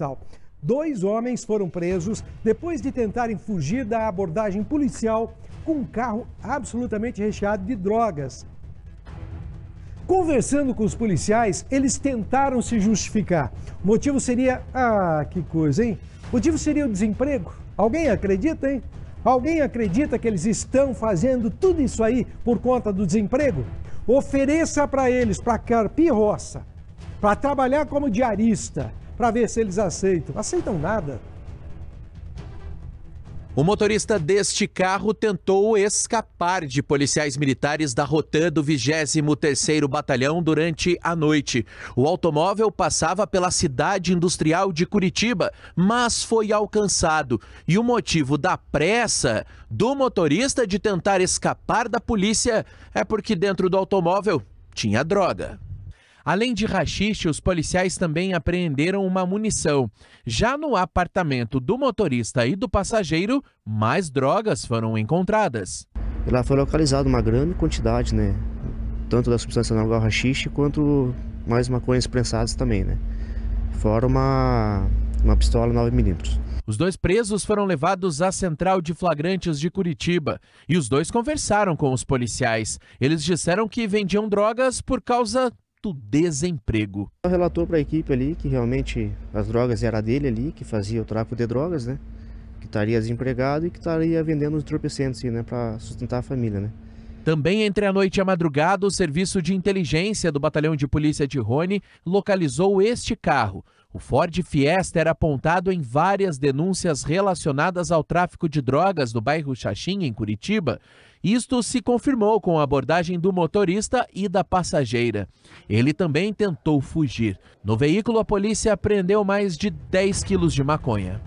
capital. Dois homens foram presos depois de tentarem fugir da abordagem policial com um carro absolutamente recheado de drogas. Conversando com os policiais, eles tentaram se justificar. O motivo seria. Ah, que coisa, hein? O motivo seria o desemprego. Alguém acredita, hein? Alguém acredita que eles estão fazendo tudo isso aí por conta do desemprego? Ofereça para eles, para Carpi Roça, para trabalhar como diarista, para ver se eles aceitam. Aceitam nada. O motorista deste carro tentou escapar de policiais militares da Rotan do 23º Batalhão durante a noite. O automóvel passava pela cidade industrial de Curitiba, mas foi alcançado. E o motivo da pressa do motorista de tentar escapar da polícia é porque dentro do automóvel tinha droga. Além de rachixe, os policiais também apreenderam uma munição. Já no apartamento do motorista e do passageiro, mais drogas foram encontradas. Lá foi localizada uma grande quantidade, né? Tanto da substância ao rachixe quanto mais maconhas prensadas também, né? Fora uma, uma pistola 9mm. Os dois presos foram levados à Central de Flagrantes de Curitiba e os dois conversaram com os policiais. Eles disseram que vendiam drogas por causa alto desemprego. Relatou para a equipe ali que realmente as drogas era dele ali, que fazia o tráfico de drogas, né? Que estaria desempregado e que estaria vendendo os entorpecentes, né? Para sustentar a família, né? Também entre a noite e a madrugada, o Serviço de Inteligência do Batalhão de Polícia de Rony localizou este carro. O Ford Fiesta era apontado em várias denúncias relacionadas ao tráfico de drogas no bairro Xaxim, em Curitiba. Isto se confirmou com a abordagem do motorista e da passageira. Ele também tentou fugir. No veículo, a polícia apreendeu mais de 10 quilos de maconha.